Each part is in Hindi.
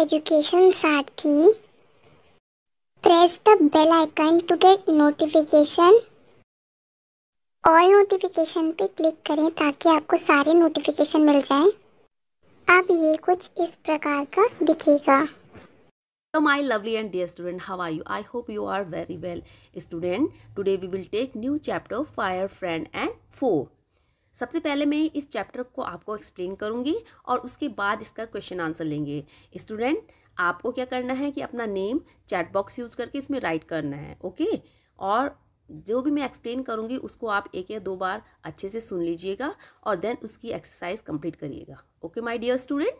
Education Sathi. Press the bell icon to get notification all notification पे क्लिक करें ताकि आपको सारे नोटिफिकेशन मिल जाए अब ये कुछ इस प्रकार का दिखेगा Hello my lovely and dear student how are you I hope you are very well student today we will take new chapter fire friend and foe सबसे पहले मैं इस चैप्टर को आपको एक्सप्लेन करूँगी और उसके बाद इसका क्वेश्चन आंसर लेंगे स्टूडेंट आपको क्या करना है कि अपना नेम चैट बॉक्स यूज़ करके इसमें राइट करना है ओके और जो भी मैं एक्सप्लेन करूँगी उसको आप एक या दो बार अच्छे से सुन लीजिएगा और देन उसकी एक्सरसाइज कंप्लीट करिएगा ओके माय डियर स्टूडेंट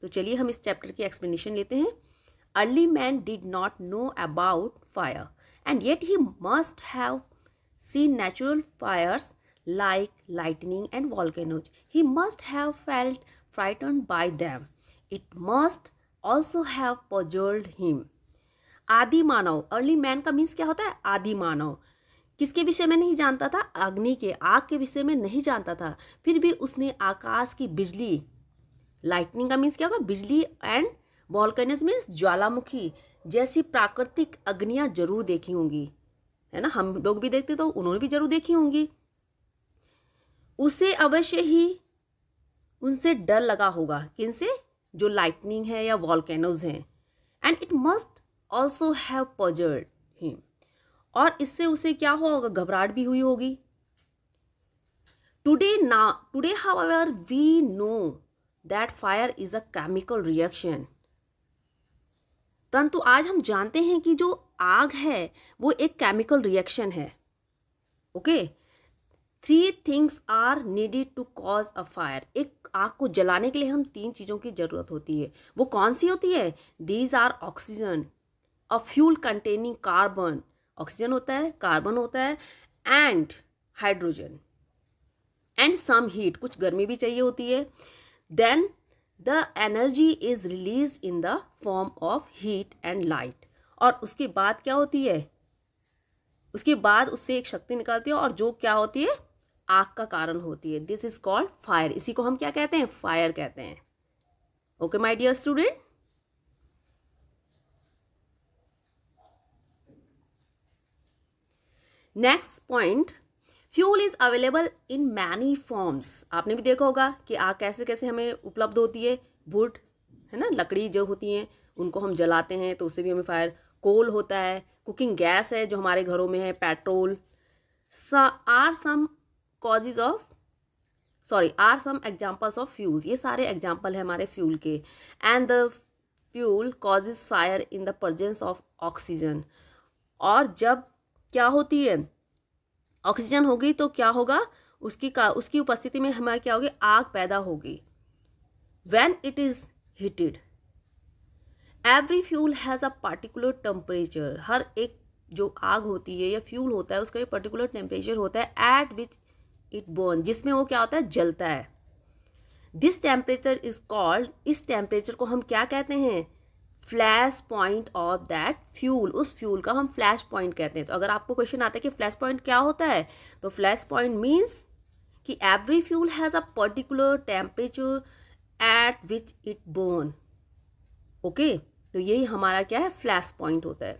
तो चलिए हम इस चैप्टर की एक्सप्लेनेशन लेते हैं early man did not know about fire and yet he must have seen natural fires like lightning and volcanoes. He must have felt frightened by them. It must also have puzzled him. आदि मानव अर्ली मैन का मीन्स क्या होता है आदि मानव किसके विषय में नहीं जानता था अग्नि के आग के विषय में नहीं जानता था फिर भी उसने आकाश की बिजली लाइटनिंग का मीन्स क्या होगा बिजली एंड वॉल्केनोज मीन्स ज्वालामुखी जैसी प्राकृतिक अग्नियाँ जरूर देखी होंगी है ना हम लोग भी देखते तो उन्होंने भी जरूर देखी होंगी उसे अवश्य ही उनसे डर लगा होगा कि इनसे जो लाइटनिंग है या वॉलकैनोज हैं and it must also have puzzled him और इससे उसे क्या हुआ होगा घबराहट भी हुई होगी टुडे ना today however we know that fire is a chemical reaction परंतु आज हम जानते हैं कि जो आग है वो एक केमिकल रिएक्शन है okay okay? Three things are needed to cause a fire एक आग को जलाने के लिए हम तीन चीज़ों की ज़रूरत होती है वो कौन सी होती है these are oxygen a fuel containing carbon oxygen होता है कार्बन होता है and hydrogen and some heat कुछ गर्मी भी चाहिए होती है then the energy is release in the form of heat and light और उसके बाद क्या होती है उसके बाद उससे एक शक्ति निकलती है और जो क्या होती है आग का कारण होती है दिस इज कॉल्ड फायर इसी को हम क्या कहते हैं फायर कहते हैं okay my dear student next point fuel is available in many forms आपने भी देखा होगा कि आग कैसे कैसे हमें उपलब्ध होती है वुड है ना लकड़ी जो होती हैं उनको हम जलाते हैं तो उससे भी हमें फायर कोल होता है कुकिंग गैस है जो हमारे घरों में है petrol are some causes of sorry are some examples of fuels ये सारे एग्जाम्पल है हमारे फ्यूल के and the fuel causes fire in the presence of oxygen और जब क्या होती है ऑक्सीजन होगी तो क्या होगा उसकी का उसकी उपस्थिति में हमारे क्या होगी आग पैदा होगी when it is heated every fuel has a particular temperature हर एक जो आग होती है या फ्यूल होता है उसका एक पर्टिकुलर टेम्परेचर होता है एट विच इट बर्न जिसमें वो क्या होता है जलता है दिस टेम्परेचर इज कॉल्ड इस टेम्परेचर को हम क्या कहते हैं flash point of that fuel उस फ्यूल का हम फ्लैश पॉइंट कहते हैं तो अगर आपको क्वेश्चन आता है कि फ्लैश पॉइंट क्या होता है तो फ्लैश पॉइंट मीन्स कि every fuel has a particular temperature at which it burn okay तो यही हमारा क्या है फ्लैश पॉइंट होता है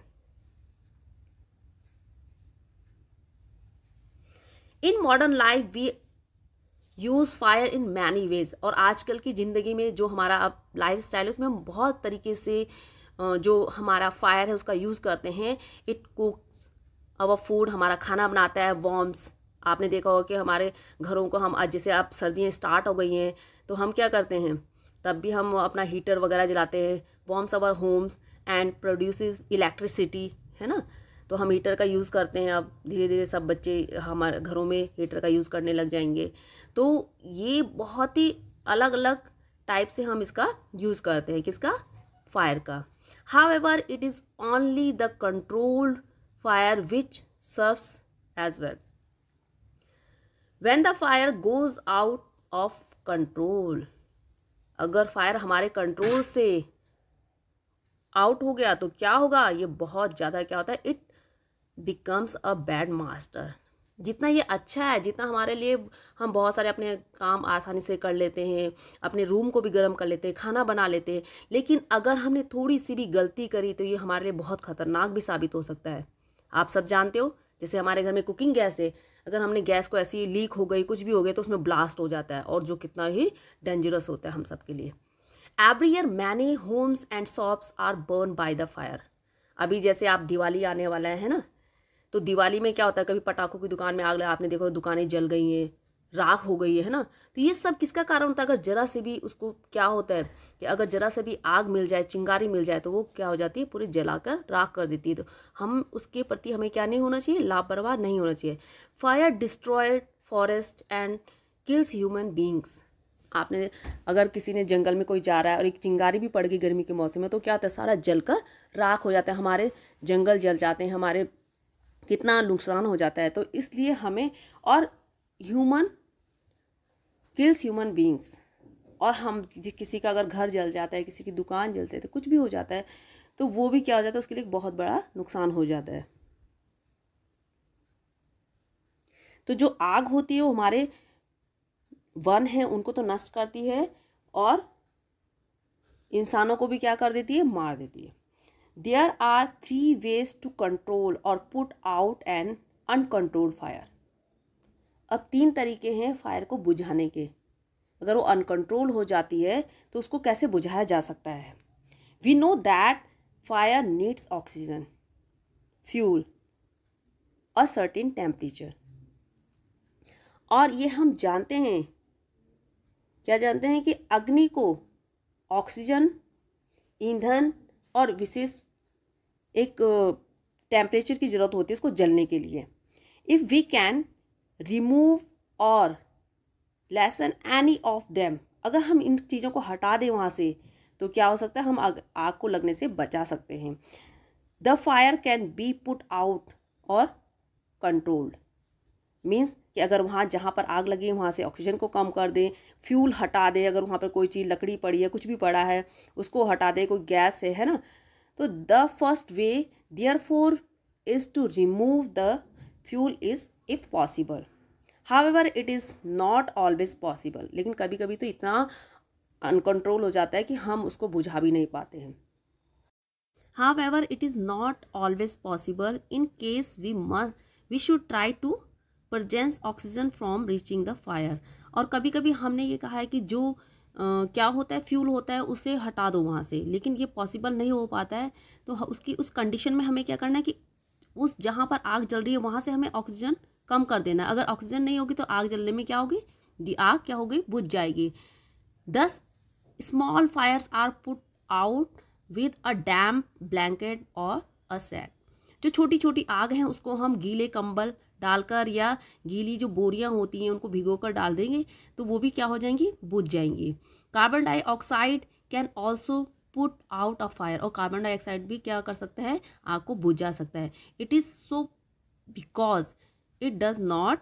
in modern life we use fire in many ways और आजकल की ज़िंदगी में जो हमारा अब लाइफ स्टाइल है उसमें हम बहुत तरीके से जो हमारा फायर है उसका यूज़ करते हैं इट कुक्स अवर फूड हमारा खाना बनाता है वॉम्स आपने देखा होगा कि हमारे घरों को हम आज जैसे अब सर्दियाँ स्टार्ट हो गई हैं तो हम क्या करते हैं तब भी हम अपना हीटर वगैरह जलाते हैं warms our homes and produce electricity है ना तो हम हीटर का यूज़ करते हैं अब धीरे धीरे सब बच्चे हमारे घरों में हीटर का यूज़ करने लग जाएंगे तो ये बहुत ही अलग अलग टाइप से हम इसका यूज़ करते हैं किसका फायर का however it is only the controlled fire which serves as well when the fire goes out of control अगर फायर हमारे कंट्रोल से आउट हो गया तो क्या होगा ये बहुत ज़्यादा क्या होता है it becomes a bad master जितना ये अच्छा है जितना हमारे लिए हम बहुत सारे अपने काम आसानी से कर लेते हैं अपने रूम को भी गर्म कर लेते हैं खाना बना लेते हैं लेकिन अगर हमने थोड़ी सी भी गलती करी तो ये हमारे लिए बहुत ख़तरनाक भी साबित हो सकता है आप सब जानते हो जैसे हमारे घर में कुकिंग गैस है अगर हमने गैस को ऐसी लीक हो गई कुछ भी हो गया तो उसमें ब्लास्ट हो जाता है और जो कितना ही डेंजरस होता है हम सब के लिए every year many homes and shops are burn by the fire अभी जैसे आप दिवाली आने वाला है ना तो दिवाली में क्या होता है कभी पटाखों की दुकान में आग लगा आपने देखो दुकानें जल गई हैं राख हो गई है ना तो ये सब किसका कारण होता है अगर जरा से भी उसको क्या होता है कि अगर जरा से भी आग मिल जाए चिंगारी मिल जाए तो वो क्या हो जाती है पूरी जलाकर राख कर देती है तो हम उसके प्रति हमें क्या नहीं होना चाहिए लापरवाह नहीं होना चाहिए fire destroyed forest and kills human beings आपने अगर किसी ने जंगल में कोई जा रहा है और एक चिंगारी भी पड़ गई गर्मी के मौसम में तो क्या होता है सारा जल कर राख हो जाता है हमारे जंगल जल जाते हैं हमारे कितना नुकसान हो जाता है तो इसलिए हमें और ह्यूमन किल्स ह्यूमन बींग्स और हम किसी का अगर घर जल जाता है किसी की दुकान जलते है तो कुछ भी हो जाता है तो वो भी क्या हो जाता है उसके लिए बहुत बड़ा नुकसान हो जाता है तो जो आग होती है वो हमारे वन है उनको तो नष्ट करती है और इंसानों को भी क्या कर देती है मार देती है there are three ways to control or put out an uncontrolled fire अब तीन तरीके हैं फायर को बुझाने के अगर वो अनकंट्रोल हो जाती है तो उसको कैसे बुझाया जा सकता है we know that fire needs oxygen fuel और सर्टिन टेम्परेचर और ये हम जानते हैं क्या जानते हैं कि अग्नि को ऑक्सीजन ईंधन और विशेष एक टेम्परेचर की ज़रूरत होती है उसको जलने के लिए if we can remove or lessen any of them अगर हम इन चीज़ों को हटा दें वहाँ से तो क्या हो सकता है हम आग, आग को लगने से बचा सकते हैं the fire can be put out or controlled means कि अगर वहाँ जहाँ पर आग लगी वहाँ से ऑक्सीजन को कम कर दें फ्यूल हटा दें अगर वहाँ पर कोई चीज़ लकड़ी पड़ी है कुछ भी पड़ा है उसको हटा दें कोई गैस है है ना तो the first way therefore is to remove the fuel is if possible ever it is not always possible लेकिन कभी कभी तो इतना अनकंट्रोल हो जाता है कि हम उसको बुझा भी नहीं पाते हैं however it is not always possible in case we must we should try to prevent oxygen from reaching the fire और कभी कभी हमने ये कहा है कि जो क्या होता है फ्यूल होता है उसे हटा दो वहाँ से लेकिन ये पॉसिबल नहीं हो पाता है तो उसकी उस कंडीशन में हमें क्या करना है कि उस जहाँ पर आग जल रही है वहाँ से हमें ऑक्सीजन कम कर देना अगर ऑक्सीजन नहीं होगी तो आग जलने में क्या होगी दी आग क्या होगी बुझ जाएगी thus small fires are put out with a damp blanket or a sac जो छोटी छोटी आग हैं उसको हम गीले कंबल डालकर या गीली जो बोरियाँ होती हैं उनको भिगो डाल देंगे तो वो भी क्या हो जाएंगी बुझ जाएंगी carbon dioxide can also put out of fire और कार्बन डाइऑक्साइड भी क्या कर सकता है आग को बुझ जा सकता है it is so because it does not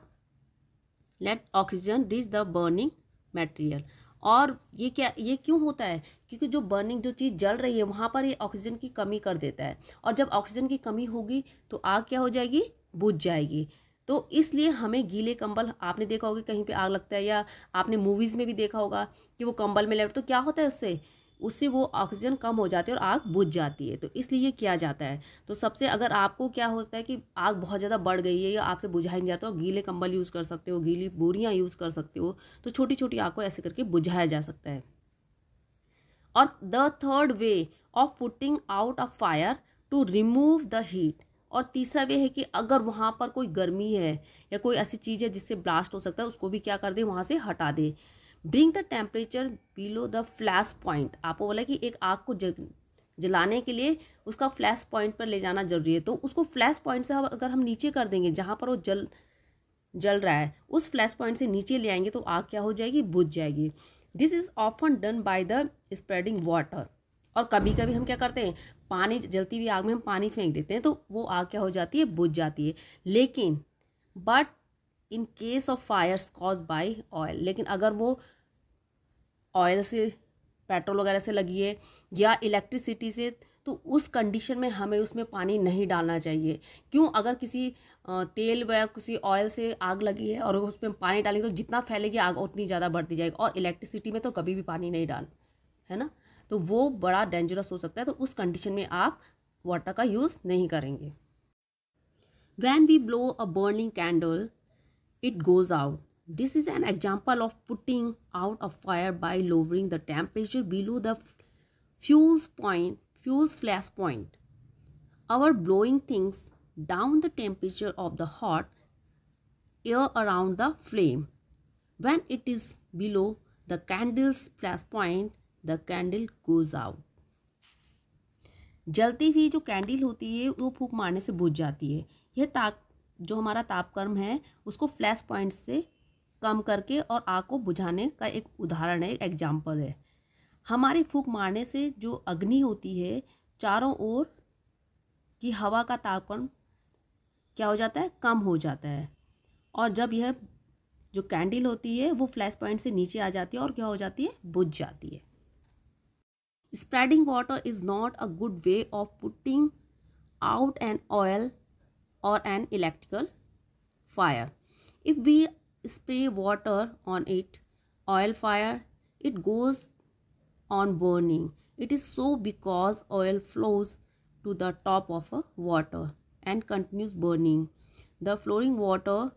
let oxygen reach the burning material और ये क्या ये क्यों होता है क्योंकि जो बर्निंग जो चीज़ जल रही है वहाँ पर ये ऑक्सीजन की कमी कर देता है और जब ऑक्सीजन की कमी होगी तो आग क्या हो जाएगी बुझ जाएगी तो इसलिए हमें गीले कंबल आपने देखा होगा कहीं पे आग लगता है या आपने मूवीज़ में भी देखा होगा कि वो कंबल में लेट तो क्या होता है उससे उससे वो ऑक्सीजन कम हो जाती है और आग बुझ जाती है तो इसलिए ये किया जाता है तो सबसे अगर आपको क्या होता है कि आग बहुत ज़्यादा बढ़ गई है या आपसे बुझाई नहीं जाता हो तो गीले कंबल यूज़ कर सकते हो गीली बोरियाँ यूज़ कर सकते हो तो छोटी छोटी आग को ऐसे करके बुझाया जा सकता है और the third way of putting out of fire to remove the heat और तीसरा वे है कि अगर वहाँ पर कोई गर्मी है या कोई ऐसी चीज़ है जिससे ब्लास्ट हो सकता है उसको भी क्या कर दे वहाँ से हटा दें bring the temperature below the flash point आपको बोला कि एक आग को जग जलाने के लिए उसका फ्लैश पॉइंट पर ले जाना जरूरी है तो उसको फ्लैश पॉइंट से अगर हम नीचे कर देंगे जहाँ पर वो जल जल रहा है उस फ्लैश पॉइंट से नीचे ले आएंगे तो आग क्या हो जाएगी बुझ जाएगी this is often done by the spreading water और कभी कभी हम क्या करते हैं पानी जलती हुई आग में हम पानी फेंक देते हैं तो वो आग क्या हो जाती है बुझ जाती है लेकिन but in case of fires cause by oil लेकिन अगर वो ऑयल से पेट्रोल वगैरह से लगी है या इलेक्ट्रिसिटी से तो उस कंडीशन में हमें उसमें पानी नहीं डालना चाहिए क्यों अगर किसी तेल या किसी ऑयल से आग लगी है और उसमें पानी डालेंगे तो जितना फैलेगी आग उतनी ज़्यादा बढ़ती जाएगी और इलेक्ट्रिसिटी में तो कभी भी पानी नहीं डाल है ना तो वो बड़ा डेंजरस हो सकता है तो उस कंडीशन में आप वाटर का यूज़ नहीं करेंगे when we blow a burning candle it goes out this is an example of putting out a fire by lowering the temperature below the fuels point fuels flash point our blowing things down the temperature of the hot air around the flame when it is below the candle's flash point the candle goes out जलती हुई जो कैंडल होती है वो फूक मारने से बुझ जाती है यह ताप जो हमारा तापक्रम है उसको फ्लैश पॉइंट से कम करके और आग को बुझाने का एक उदाहरण है एग्जाम्पल है हमारी फूक मारने से जो अग्नि होती है चारों ओर की हवा का तापकर्म क्या हो जाता है कम हो जाता है और जब यह जो कैंडल होती है वो फ्लैश पॉइंट से नीचे आ जाती है और क्या हो जाती है बुझ जाती है spreading water is not a good way of putting out an oil or an electrical fire if we spray water on it oil fire it goes on burning it is so because oil flows to the top of a water and continues burning the flowing water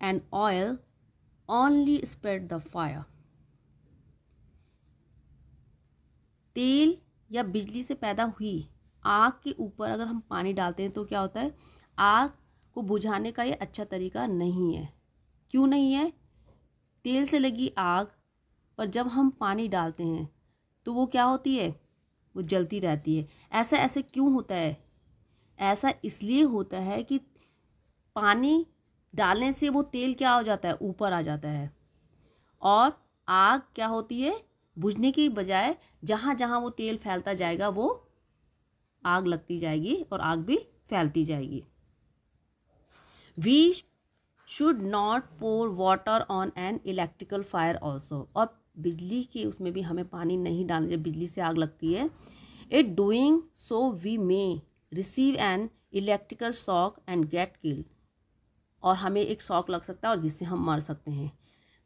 and oil only spread the fire तेल या बिजली से पैदा हुई आग के ऊपर अगर हम पानी डालते हैं तो क्या होता है आग को बुझाने का ये अच्छा तरीका नहीं है क्यों नहीं है तेल से लगी आग पर जब हम पानी डालते हैं तो वो क्या होती है वो जलती रहती है ऐसा ऐसे क्यों होता है ऐसा इसलिए होता है कि पानी डालने से वो तेल क्या हो जाता है ऊपर आ जाता है और आग क्या होती है बुझने की बजाय जहाँ जहाँ वो तेल फैलता जाएगा वो आग लगती जाएगी और आग भी फैलती जाएगी we should not pour water on an electrical fire also और बिजली के उसमें भी हमें पानी नहीं डालना जब बिजली से आग लगती है it doing so we may receive an electrical shock and get killed और हमें एक शॉक लग सकता है और जिससे हम मर सकते हैं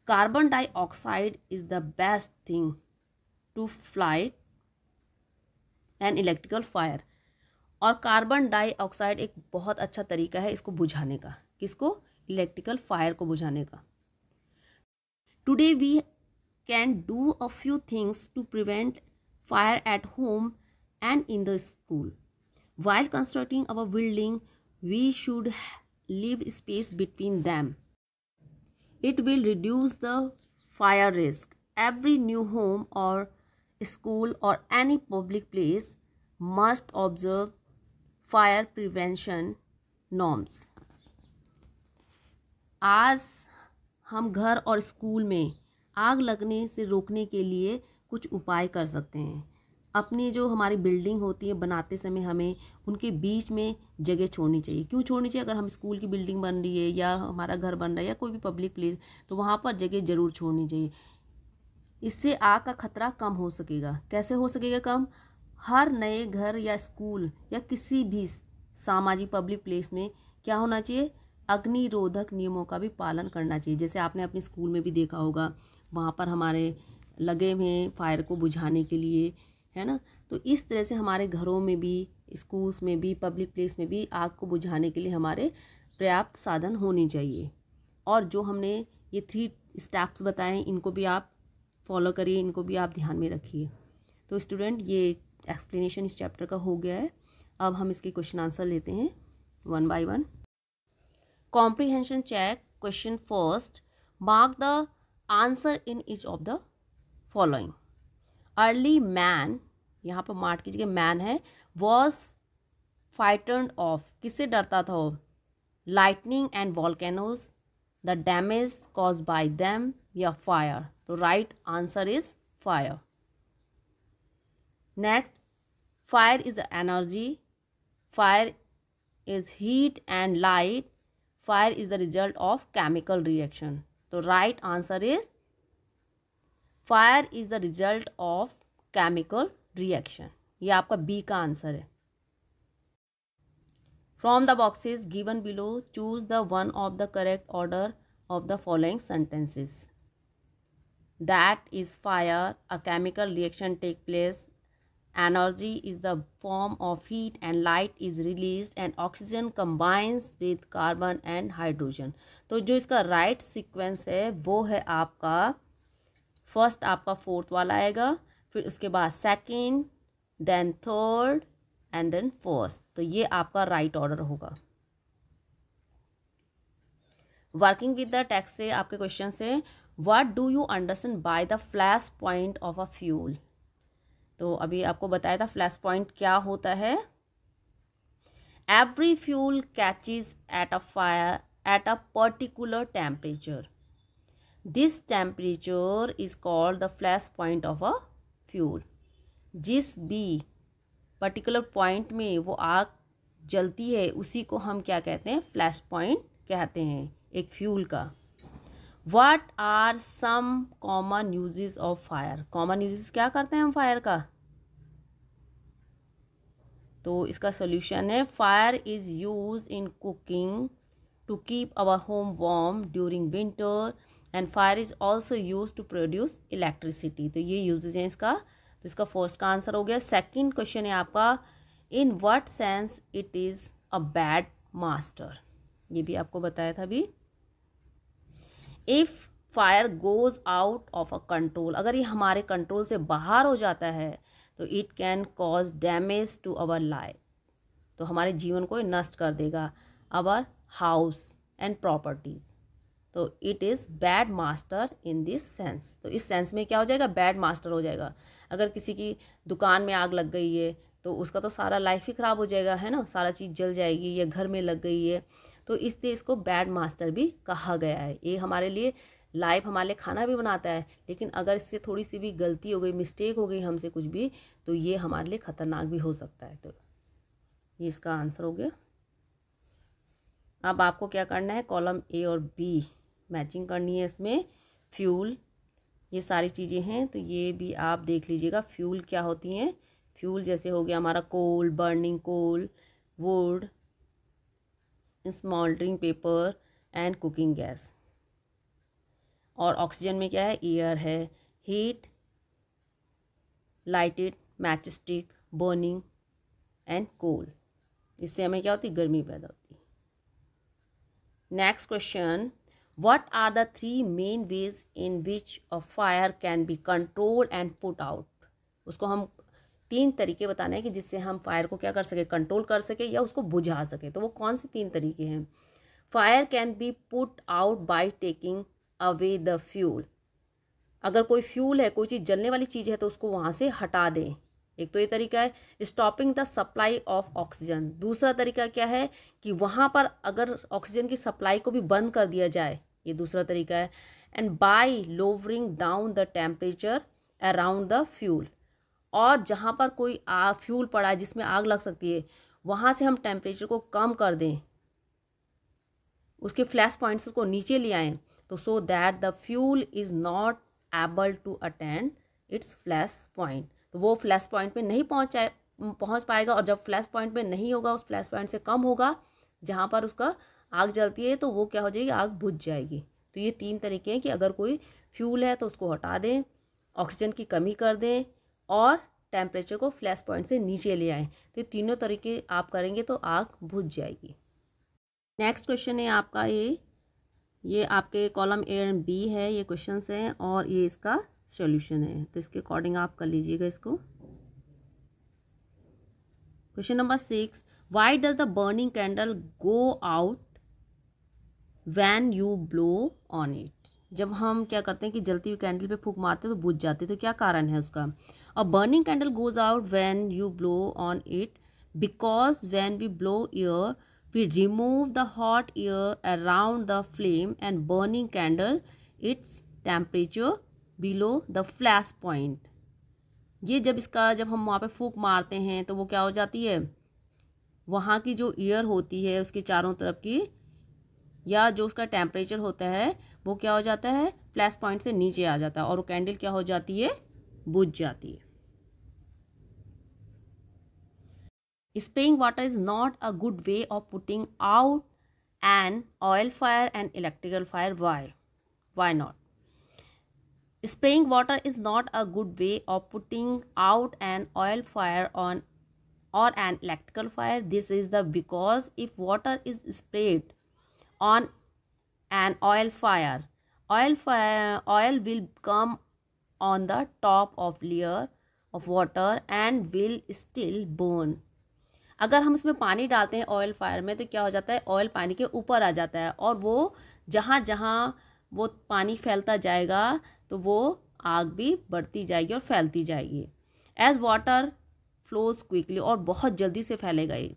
carbon dioxide is the best thing to fly an electrical fire और कार्बन डाइऑक्साइड एक बहुत अच्छा तरीका है इसको बुझाने का किसको इलेक्ट्रिकल फायर को बुझाने का today we can do a few things to prevent fire at home and in the school while constructing our building we should leave space between them it will reduce the fire risk. Every new home or school or any public place must observe fire prevention norms. आज हम घर और स्कूल में आग लगने से रोकने के लिए कुछ उपाय कर सकते हैं अपनी जो हमारी बिल्डिंग होती है बनाते समय हमें उनके बीच में जगह छोड़नी चाहिए क्यों छोड़नी चाहिए अगर हम स्कूल की बिल्डिंग बन रही है या हमारा घर बन रहा है या कोई भी पब्लिक प्लेस तो वहाँ पर जगह ज़रूर छोड़नी चाहिए इससे आग का खतरा कम हो सकेगा कैसे हो सकेगा कम हर नए घर या स्कूल या किसी भी सामाजिक पब्लिक प्लेस में क्या होना चाहिए अग्निरोधक नियमों का भी पालन करना चाहिए जैसे आपने अपने स्कूल में भी देखा होगा वहाँ पर हमारे लगे हुए फायर को बुझाने के लिए है ना तो इस तरह से हमारे घरों में भी स्कूल्स में भी पब्लिक प्लेस में भी आग को बुझाने के लिए हमारे पर्याप्त साधन होने चाहिए और जो हमने ये थ्री स्टेप्स बताए हैं इनको भी आप फॉलो करिए इनको भी आप ध्यान में रखिए तो स्टूडेंट ये एक्सप्लेनेशन इस चैप्टर का हो गया है अब हम इसके क्वेश्चन आंसर लेते हैं one by one comprehension check question first mark the answer in each of the following early man यहाँ पर मार्ट की जगह मैन है वॉज फाइटन ऑफ किससे डरता था वो lightning and volcanoes the damage cause by them या फायर तो right answer is fire next fire is energy fire is heat and light fire is the result of chemical reaction तो right answer is fire is the result of chemical reaction ये आपका बी का आंसर है from the boxes given below choose the one of the correct order of the following sentences that is fire a chemical reaction take place energy is the form of heat and light is release and oxygen combines with carbon and hydrogen तो जो इसका right सिक्वेंस है वो है आपका फर्स्ट आपका फोर्थ वाला आएगा फिर उसके बाद second then third and then first तो ये आपका राइट right ऑर्डर होगा वर्किंग विद द टैक्स से आपके क्वेश्चन से what do you understand by the flash point of a fuel तो अभी आपको बताया था फ्लैश पॉइंट क्या होता है every fuel catches at a fire at a particular temperature this temperature is called the flash point of a fuel जिस भी पर्टिकुलर पॉइंट में वो आग जलती है उसी को हम क्या कहते हैं फ्लैश पॉइंट कहते हैं एक फ्यूल का what are some common uses of fire common uses क्या करते हैं हम फायर का तो इसका सोल्यूशन है fire is use in cooking to keep our home warm during winter and fire is also use to produce electricity तो ये यूजेज है इसका तो इसका फर्स्ट का आंसर हो गया सेकेंड क्वेश्चन है आपका in what sense it is a bad master ये भी आपको बताया था अभी if fire goes out of a control अगर ये हमारे कंट्रोल से बाहर हो जाता है तो it can cause damage to our life तो हमारे जीवन को नष्ट कर देगा अवर हाउस एंड प्रॉपर्टीज़ तो it is bad master in this sense तो इस सेंस में क्या हो जाएगा बैड मास्टर हो जाएगा अगर किसी की दुकान में आग लग गई है तो उसका तो सारा लाइफ ही ख़राब हो जाएगा है ना सारा चीज़ जल जाएगी या घर में लग गई है तो इसलिए इसको बैड मास्टर भी कहा गया है ये हमारे लिए लाइफ हमारे लिए खाना भी बनाता है लेकिन अगर इससे थोड़ी सी भी गलती हो गई मिस्टेक हो गई हमसे कुछ भी तो ये हमारे लिए ख़तरनाक भी हो सकता है तो ये इसका आंसर हो गया अब आपको क्या करना है कॉलम ए और बी मैचिंग करनी है इसमें फ्यूल ये सारी चीज़ें हैं तो ये भी आप देख लीजिएगा फ्यूल क्या होती हैं फ्यूल जैसे हो गया हमारा coal burning coal wood smouldering paper and cooking gas और ऑक्सीजन में क्या है एयर है heat lighted matchstick burning and coal इससे हमें क्या होती गर्मी पैदा होती next question what are the three main ways in which a fire can be controlled and put out? उसको हम तीन तरीके बताने हैं कि जिससे हम फायर को क्या कर सके कंट्रोल कर सके या उसको बुझा सके तो वो कौन से तीन तरीके हैं fire can be put out by taking away the fuel अगर कोई फ्यूल है कोई चीज़ जलने वाली चीज़ है तो उसको वहाँ से हटा दें एक तो ये तरीका है stopping the supply of oxygen दूसरा तरीका क्या है कि वहाँ पर अगर ऑक्सीजन की सप्लाई को भी बंद कर दिया जाए ये दूसरा तरीका है and by lowering down the temperature around the fuel और जहाँ पर कोई आ फ्यूल पड़ा है जिसमें आग लग सकती है वहाँ से हम टेम्परेचर को कम कर दें उसके फ्लैश पॉइंट्स को नीचे ले आएँ तो so that the fuel is not able to attend its flash point तो वो फ्लैश पॉइंट पे नहीं पहुँच पहुँच पाएगा और जब फ्लैश पॉइंट पे नहीं होगा उस फ्लैश पॉइंट से कम होगा जहाँ पर उसका आग जलती है तो वो क्या हो जाएगी आग बुझ जाएगी तो ये तीन तरीके हैं कि अगर कोई फ्यूल है तो उसको हटा दें ऑक्सीजन की कमी कर दें और टेम्परेचर को फ्लैश पॉइंट से नीचे ले आएँ तो ये तीनों तरीके आप करेंगे तो आग बुझ जाएगी नेक्स्ट क्वेश्चन है आपका ये ये आपके कॉलम ए एंड बी है ये क्वेश्चन हैं और ये इसका सॉल्यूशन है तो इसके अकॉर्डिंग आप कर लीजिएगा इसको question number six why does the burning candle go out when you blow on it जब हम क्या करते हैं कि जलती हुई कैंडल पे फूक मारते हैं तो बुझ जाते हैं तो क्या कारण है उसका a burning candle goes out when you blow on it because when we blow air we remove the hot air around the flame and burning candle its temperature below the flash point ये जब इसका जब हम वहाँ पे फूक मारते हैं तो वो क्या हो जाती है वहाँ की जो ईयर होती है उसके चारों तरफ की या जो उसका टेम्परेचर होता है वो क्या हो जाता है फ्लैश पॉइंट से नीचे आ जाता है और वो कैंडल क्या हो जाती है बुझ जाती है spraying water is not a good way of putting out an oil fire and electrical fire why why not spraying water is not a good way of putting out an oil fire on or an electrical fire this is the because if water is spread on an oil fire oil fire oil will come on the top of layer of water and will still burn अगर हम उसमें पानी डालते हैं ऑयल फायर में तो क्या हो जाता है ऑयल पानी के ऊपर आ जाता है और वो जहाँ जहाँ वो पानी फैलता जाएगा तो वो आग भी बढ़ती जाएगी और फैलती जाएगी एज वाटर फ्लोज क्विकली और बहुत जल्दी से फैलेगा ये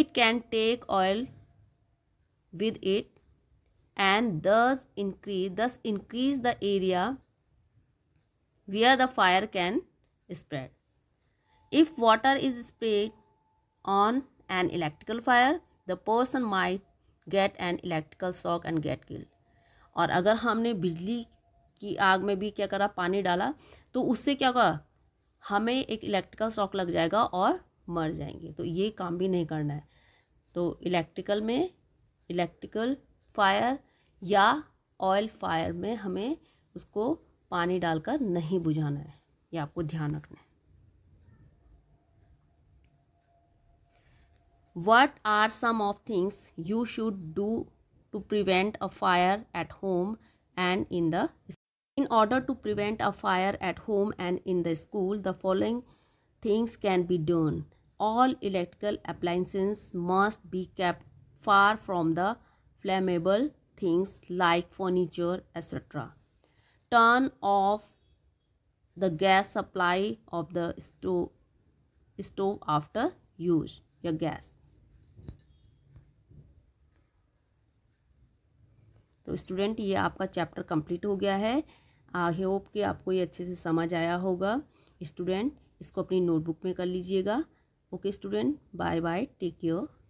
it can take oil with it and thus increase thus increase the area where the fire can spread if water is sprayed on an electrical fire the person might get an electrical shock and get killed और अगर हमने बिजली की आग में भी क्या करा पानी डाला तो उससे क्या होगा हमें एक इलेक्ट्रिकल शॉक लग जाएगा और मर जाएंगे तो ये काम भी नहीं करना है तो इलेक्ट्रिकल में इलेक्ट्रिकल फायर या ऑयल फायर में हमें उसको पानी डालकर नहीं बुझाना है ये आपको ध्यान रखना है what are some of things you should do to prevent a fire at home and in the in order to prevent a fire at home and in the school the following things can be done all electrical appliances must be kept far from the flammable things like furniture etc. Turn off the gas supply of the stove, stove after use your gas. तो स्टूडेंट ये आपका चैप्टर कंप्लीट हो गया है आई होप कि आपको ये अच्छे से समझ आया होगा स्टूडेंट इसको अपनी नोटबुक में कर लीजिएगा okay student bye bye take care